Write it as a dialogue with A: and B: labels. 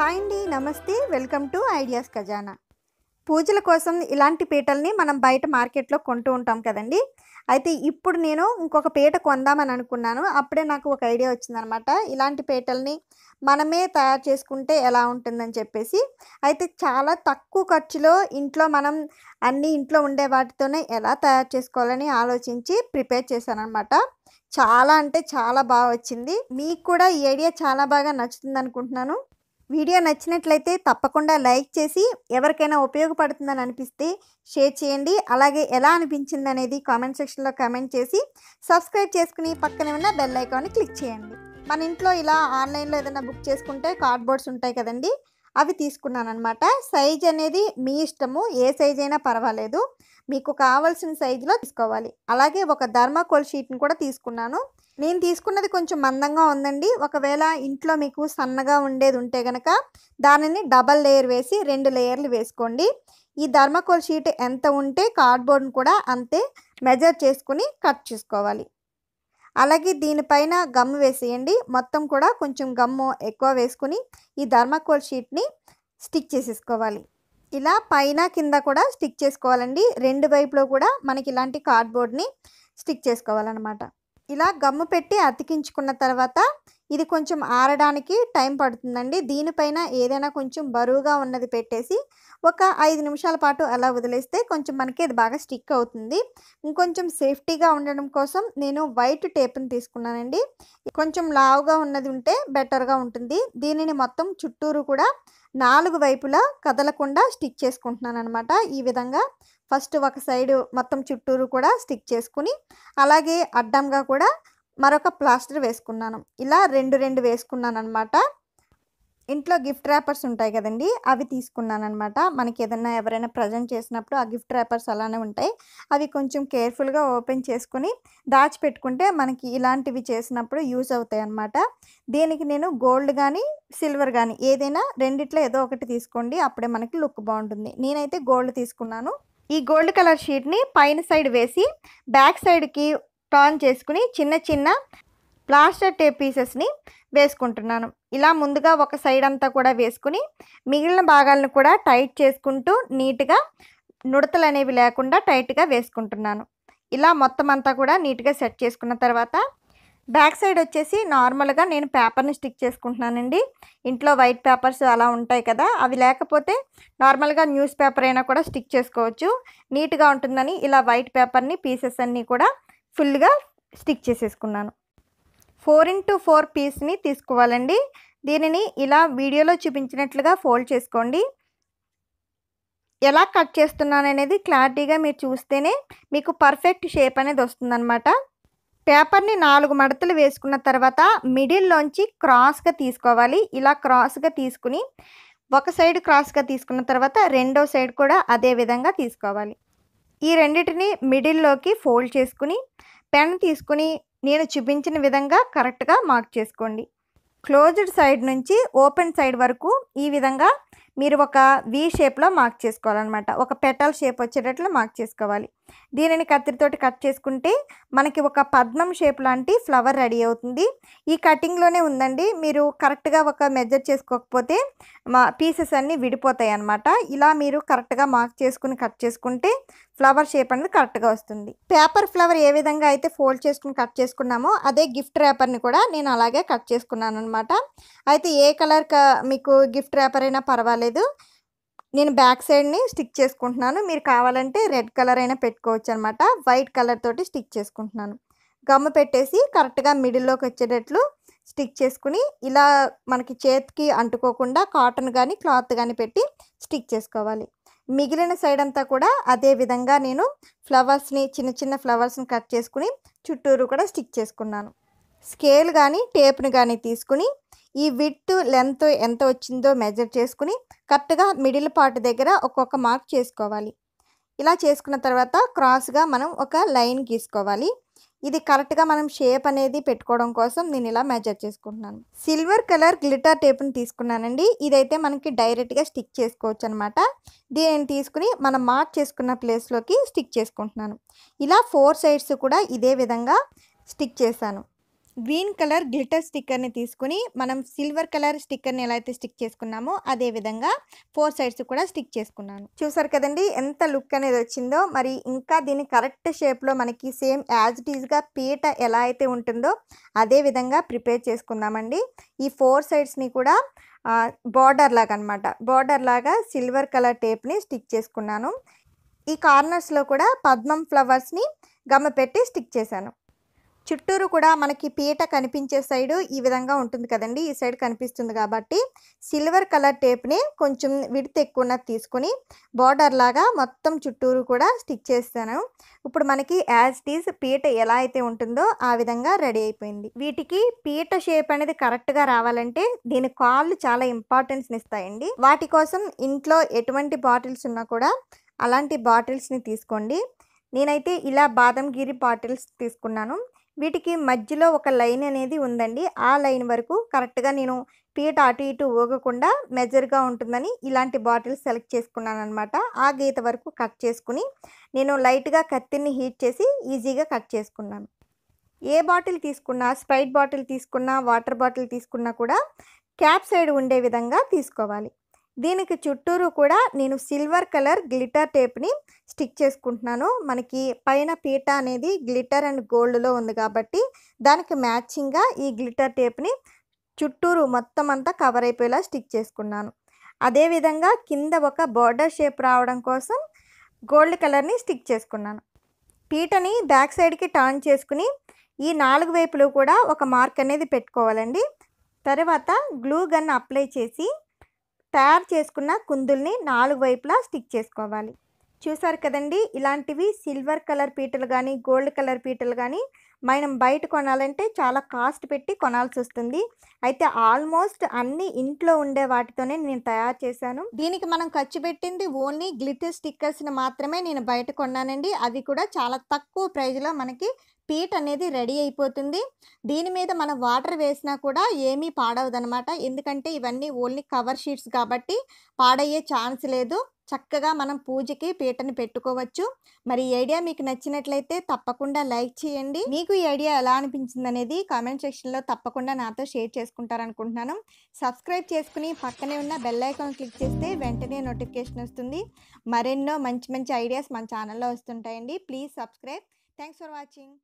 A: hi అండి నమస్తే welcome to ideas ఖజానా పూజల కోసం ఇలాంటి పీటల్ని మనం బయట మార్కెట్లో కొంటూ ఉంటాం కదండి అయితే ఇప్పుడు నేను ఇంకొక పీట కొందామని అనుకున్నాను అప్పుడే నాకు ఒక ఐడియా వచ్చిందనమాట ఇలాంటి పీటల్ని మనమే తయారు చేసుకుంటే ఎలా ఉంటుందని చెప్పేసి అయితే చాలా తక్కువ ఖర్చులో ఇంట్లో మనం అన్ని ఇంట్లో ఉండే వాటితోనే ఎలా తయారు చేసుకోవాలని ఆలోచించి ప్రిపేర్ చేశానమాట చాలా అంటే చాలా బాగా వచ్చింది మీకు కూడా ఈ ఐడియా చాలా బాగా నచ్చుతుంది అనుకుంటున్నాను వీడియో నచ్చినట్లయితే తప్పకుండా లైక్ చేసి ఎవరికైనా ఉపయోగపడుతుందని అనిపిస్తే షేర్ చేయండి అలాగే ఎలా అనిపించింది అనేది కామెంట్ సెక్షన్లో కామెంట్ చేసి సబ్స్క్రైబ్ చేసుకుని పక్కనే ఉన్న బెల్ ఐకాన్ని క్లిక్ చేయండి మన ఇంట్లో ఇలా ఆన్లైన్లో ఏదైనా బుక్ చేసుకుంటే కార్డ్బోర్డ్స్ ఉంటాయి కదండి అవి తీసుకున్నాను అనమాట సైజ్ అనేది మీ ఇష్టము ఏ సైజ్ అయినా పర్వాలేదు మీకు కావాల్సిన సైజులో తీసుకోవాలి అలాగే ఒక ధర్మాకోల్ షీట్ని కూడా తీసుకున్నాను నేను తీసుకున్నది కొంచెం మందంగా ఉందండి ఒకవేళ ఇంట్లో మీకు సన్నగా ఉండేది ఉంటే కనుక దానిని డబల్ లేయర్ వేసి రెండు లేయర్లు వేసుకోండి ఈ ధర్మకోల్ షీట్ ఎంత ఉంటే కార్డ్బోర్డ్ని కూడా అంతే మెజర్ చేసుకుని కట్ చేసుకోవాలి అలాగే దీనిపైన గమ్ వేసేయండి మొత్తం కూడా కొంచెం గమ్ము ఎక్కువ వేసుకుని ఈ ధర్మకోల్ షీట్ని స్టిక్ చేసేసుకోవాలి ఇలా పైన కింద కూడా స్టిక్ చేసుకోవాలండి రెండు వైపులో కూడా మనకి ఇలాంటి కార్డ్బోర్డ్ని స్టిక్ చేసుకోవాలన్నమాట ఇలా గమ్ము పెట్టి అతికించుకున్న తర్వాత ఇది కొంచెం ఆరడానికి టైం పడుతుందండి దీనిపైన ఏదైనా కొంచెం బరువుగా ఉన్నది పెట్టేసి ఒక ఐదు నిమిషాల పాటు అలా వదిలేస్తే కొంచెం మనకి అది బాగా స్టిక్ అవుతుంది ఇంకొంచెం సేఫ్టీగా ఉండడం కోసం నేను వైట్ టేప్ని తీసుకున్నానండి కొంచెం లావుగా ఉన్నది ఉంటే బెటర్గా ఉంటుంది దీనిని మొత్తం చుట్టూరు కూడా నాలుగు వైపులా కదలకుండా స్టిక్ చేసుకుంటున్నాను అనమాట ఈ విధంగా ఫస్ట్ ఒక సైడ్ మొత్తం చుట్టూరు కూడా స్టిక్ చేసుకుని అలాగే అడ్డంగా కూడా మరొక ప్లాస్టర్ వేసుకున్నాను ఇలా రెండు రెండు వేసుకున్నాను అనమాట ఇంట్లో గిఫ్ట్ ర్యాపర్స్ ఉంటాయి కదండి అవి తీసుకున్నాను అనమాట మనకి ఏదైనా ఎవరైనా ప్రజెంట్ చేసినప్పుడు ఆ గిఫ్ట్ ర్యాపర్స్ అలానే ఉంటాయి అవి కొంచెం కేర్ఫుల్గా ఓపెన్ చేసుకుని దాచిపెట్టుకుంటే మనకి ఇలాంటివి చేసినప్పుడు యూజ్ అవుతాయి అనమాట దీనికి నేను గోల్డ్ కానీ సిల్వర్ కానీ ఏదైనా రెండిట్లో ఏదో ఒకటి తీసుకోండి అప్పుడే మనకి లుక్ బాగుంటుంది నేనైతే గోల్డ్ తీసుకున్నాను ఈ గోల్డ్ కలర్ షీట్ని పైన సైడ్ వేసి బ్యాక్ సైడ్కి టర్న్ చేసుకుని చిన్న చిన్న ప్లాస్టర్ టేప్ పీసెస్ని వేసుకుంటున్నాను ఇలా ముందుగా ఒక సైడ్ అంతా కూడా వేసుకుని మిగిలిన భాగాలను కూడా టైట్ చేసుకుంటూ నీట్గా నుడతలు అనేవి లేకుండా టైట్గా వేసుకుంటున్నాను ఇలా మొత్తం అంతా కూడా నీట్గా సెట్ చేసుకున్న తర్వాత బ్యాక్ సైడ్ వచ్చేసి నార్మల్గా నేను పేపర్ని స్టిక్ చేసుకుంటున్నానండి ఇంట్లో వైట్ పేపర్స్ అలా ఉంటాయి కదా అవి లేకపోతే నార్మల్గా న్యూస్ పేపర్ అయినా కూడా స్టిక్ చేసుకోవచ్చు నీట్గా ఉంటుందని ఇలా వైట్ పేపర్ని పీసెస్ అన్నీ కూడా ఫుల్గా స్టిక్ చేసేసుకున్నాను ఫోర్ ఇంటూ ఫోర్ పీస్ని తీసుకోవాలండి దీనిని ఇలా వీడియోలో చూపించినట్లుగా ఫోల్డ్ చేసుకోండి ఎలా కట్ చేస్తున్నాను అనేది క్లారిటీగా మీరు చూస్తేనే మీకు పర్ఫెక్ట్ షేప్ అనేది వస్తుందన్నమాట పేపర్ని నాలుగు మడతలు వేసుకున్న తర్వాత మిడిల్లోంచి క్రాస్గా తీసుకోవాలి ఇలా క్రాస్గా తీసుకుని ఒక సైడ్ క్రాస్గా తీసుకున్న తర్వాత రెండో సైడ్ కూడా అదే విధంగా తీసుకోవాలి ఈ రెండింటిని మిడిల్లోకి ఫోల్డ్ చేసుకుని పెన్ తీసుకుని నేను చూపించిన విధంగా కరెక్ట్గా మార్క్ చేసుకోండి క్లోజ్డ్ సైడ్ నుంచి ఓపెన్ సైడ్ వరకు ఈ విధంగా మీరు ఒక వి షేప్లో మార్క్ చేసుకోవాలన్నమాట ఒక పెటల్ షేప్ వచ్చేటట్లు మార్క్ చేసుకోవాలి దీనిని కత్తిరితోటి కట్ చేసుకుంటే మనకి ఒక పద్మం షేప్ లాంటి ఫ్లవర్ రెడీ అవుతుంది ఈ కటింగ్లోనే ఉందండి మీరు కరెక్ట్గా ఒక మెజర్ చేసుకోకపోతే మా పీసెస్ అన్నీ విడిపోతాయి అన్నమాట ఇలా మీరు కరెక్ట్గా మార్క్ చేసుకుని కట్ చేసుకుంటే ఫ్లవర్ షేప్ అనేది కరెక్ట్గా వస్తుంది పేపర్ ఫ్లవర్ ఏ విధంగా అయితే ఫోల్డ్ చేసుకుని కట్ చేసుకున్నామో అదే గిఫ్ట్ ర్యాపర్ని కూడా నేను అలాగే కట్ చేసుకున్నాను అనమాట అయితే ఏ కలర్ మీకు గిఫ్ట్ ర్యాపర్ అయినా పర్వాలేదు పర్వాలేదు నేను బ్యాక్ సైడ్ని స్టిక్ చేసుకుంటున్నాను మీరు కావాలంటే రెడ్ కలర్ అయినా పెట్టుకోవచ్చు అనమాట వైట్ కలర్ తోటి స్టిక్ చేసుకుంటున్నాను గమ్ము పెట్టేసి కరెక్ట్గా మిడిల్లోకి వచ్చేటట్లు స్టిక్ చేసుకుని ఇలా మనకి చేతికి అంటుకోకుండా కాటన్ కానీ క్లాత్ కానీ పెట్టి స్టిక్ చేసుకోవాలి మిగిలిన సైడ్ అంతా కూడా అదే విధంగా నేను ఫ్లవర్స్ని చిన్న చిన్న ఫ్లవర్స్ని కట్ చేసుకుని చుట్టూరు కూడా స్టిక్ చేసుకున్నాను స్కేల్ కానీ టేప్ని కానీ తీసుకుని ఈ విత్ లెంత్ ఎంత వచ్చిందో మెజర్ చేసుకుని కరెక్ట్గా మిడిల్ పార్ట్ దగ్గర ఒక్కొక్క మార్క్ చేసుకోవాలి ఇలా చేసుకున్న తర్వాత క్రాస్గా మనం ఒక లైన్ గీసుకోవాలి ఇది కరెక్ట్గా మనం షేప్ అనేది పెట్టుకోవడం కోసం నేను ఇలా మెజర్ చేసుకుంటున్నాను సిల్వర్ కలర్ గ్లిటర్ టేప్ని తీసుకున్నానండి ఇదైతే మనకి డైరెక్ట్గా స్టిక్ చేసుకోవచ్చు అనమాట దీనిని తీసుకుని మనం మార్క్ చేసుకున్న ప్లేస్లోకి స్టిక్ చేసుకుంటున్నాను ఇలా ఫోర్ సైడ్స్ కూడా ఇదే విధంగా స్టిక్ చేశాను గ్రీన్ కలర్ గ్లిటర్ స్టిక్కర్ని తీసుకుని మనం సిల్వర్ కలర్ స్టిక్కర్ని ఎలా అయితే స్టిక్ చేసుకున్నామో అదే విధంగా ఫోర్ సైడ్స్ కూడా స్టిక్ చేసుకున్నాను చూసారు కదండి ఎంత లుక్ అనేది వచ్చిందో మరి ఇంకా దీని కరెక్ట్ షేప్లో మనకి సేమ్ యాజ్ ఇట్ పీట ఎలా అయితే ఉంటుందో అదే విధంగా ప్రిపేర్ చేసుకుందామండి ఈ ఫోర్ సైడ్స్ని కూడా బార్డర్ లాగా అనమాట బార్డర్ లాగా సిల్వర్ కలర్ టేప్ని స్టిక్ చేసుకున్నాను ఈ కార్నర్స్లో కూడా పద్మం ఫ్లవర్స్ని గమ్మ పెట్టి స్టిక్ చేశాను చుట్టూరు కూడా మనకి పీట కనిపించే సైడ్ ఈ విధంగా ఉంటుంది కదండి ఈ సైడ్ కనిపిస్తుంది కాబట్టి సిల్వర్ కలర్ టేప్ని కొంచెం విడత ఎక్కువ తీసుకుని బార్డర్ లాగా మొత్తం చుట్టూరు కూడా స్టిచ్ చేస్తాను ఇప్పుడు మనకి యాజ్ టీజ్ పీట ఎలా అయితే ఉంటుందో ఆ విధంగా రెడీ అయిపోయింది వీటికి పీట షేప్ అనేది కరెక్ట్గా రావాలంటే దీని కాళ్ళు చాలా ఇంపార్టెన్స్ని ఇస్తాయండి వాటి కోసం ఇంట్లో ఎటువంటి బాటిల్స్ ఉన్నా కూడా అలాంటి బాటిల్స్ని తీసుకోండి నేనైతే ఇలా బాదం గిరి బాటిల్స్ తీసుకున్నాను వీటికి మధ్యలో ఒక లైన్ అనేది ఉందండి ఆ లైన్ వరకు కరెక్ట్గా నేను పీట అటు ఇటు ఊగకుండా మెజర్గా ఉంటుందని ఇలాంటి బాటిల్ సెలెక్ట్ చేసుకున్నాను అనమాట ఆ గీత వరకు కట్ చేసుకుని నేను లైట్గా కత్తిని హీట్ చేసి ఈజీగా కట్ చేసుకున్నాను ఏ బాటిల్ తీసుకున్నా స్ప్రైట్ బాటిల్ తీసుకున్నా వాటర్ బాటిల్ తీసుకున్నా కూడా క్యాప్ సైడ్ ఉండే విధంగా తీసుకోవాలి దీనికి చుట్టూరు కూడా నేను సిల్వర్ కలర్ గ్లిటర్ టేప్ని స్టిక్ చేసుకుంటున్నాను మనకి పైన పీట అనేది గ్లిటర్ అండ్ గోల్డ్లో ఉంది కాబట్టి దానికి మ్యాచింగ్గా ఈ గ్లిటర్ టేప్ని చుట్టూరు మొత్తం అంతా కవర్ అయిపోయేలా స్టిక్ చేసుకున్నాను అదేవిధంగా కింద ఒక బార్డర్ షేప్ రావడం కోసం గోల్డ్ కలర్ని స్టిక్ చేసుకున్నాను పీటని బ్యాక్ సైడ్కి టర్న్ చేసుకుని ఈ నాలుగు వైపులు కూడా ఒక మార్క్ అనేది పెట్టుకోవాలండి తర్వాత గ్లూ గన్ అప్లై చేసి తయారు చేసుకున్న కుందుల్ని నాలుగు వైపులా స్టిక్ చేసుకోవాలి చూసారు కదండి ఇలాంటివి సిల్వర్ కలర్ పీటలు కానీ గోల్డ్ కలర్ పీటలు కానీ మనం బయట కొనాలంటే చాలా కాస్ట్ పెట్టి కొనాల్సి వస్తుంది అయితే ఆల్మోస్ట్ అన్ని ఇంట్లో ఉండే వాటితోనే నేను తయారు చేశాను దీనికి మనం ఖర్చు పెట్టింది ఓన్లీ గ్లిటర్ స్టిక్కర్స్ని మాత్రమే నేను బయట కొన్నానండి అవి కూడా చాలా తక్కువ ప్రైజ్లో మనకి పీట్ అనేది రెడీ అయిపోతుంది దీని మీద మనం వాటర్ వేసినా కూడా ఏమీ పాడవదనమాట ఎందుకంటే ఇవన్నీ ఓన్లీ కవర్ షీట్స్ కాబట్టి పాడయ్యే ఛాన్స్ లేదు చక్కగా మనం పూజకి పీటను పెట్టుకోవచ్చు మరి ఈ ఐడియా మీకు నచ్చినట్లయితే తప్పకుండా లైక్ చేయండి మీకు ఈ ఐడియా ఎలా అనిపించింది అనేది కామెంట్ సెక్షన్లో తప్పకుండా నాతో షేర్ చేసుకుంటారనుకుంటున్నాను సబ్స్క్రైబ్ చేసుకుని పక్కనే ఉన్న బెల్ ఐకాన్ క్లిక్ చేస్తే వెంటనే నోటిఫికేషన్ వస్తుంది మరెన్నో మంచి మంచి ఐడియాస్ మన ఛానల్లో వస్తుంటాయండి please subscribe thanks for watching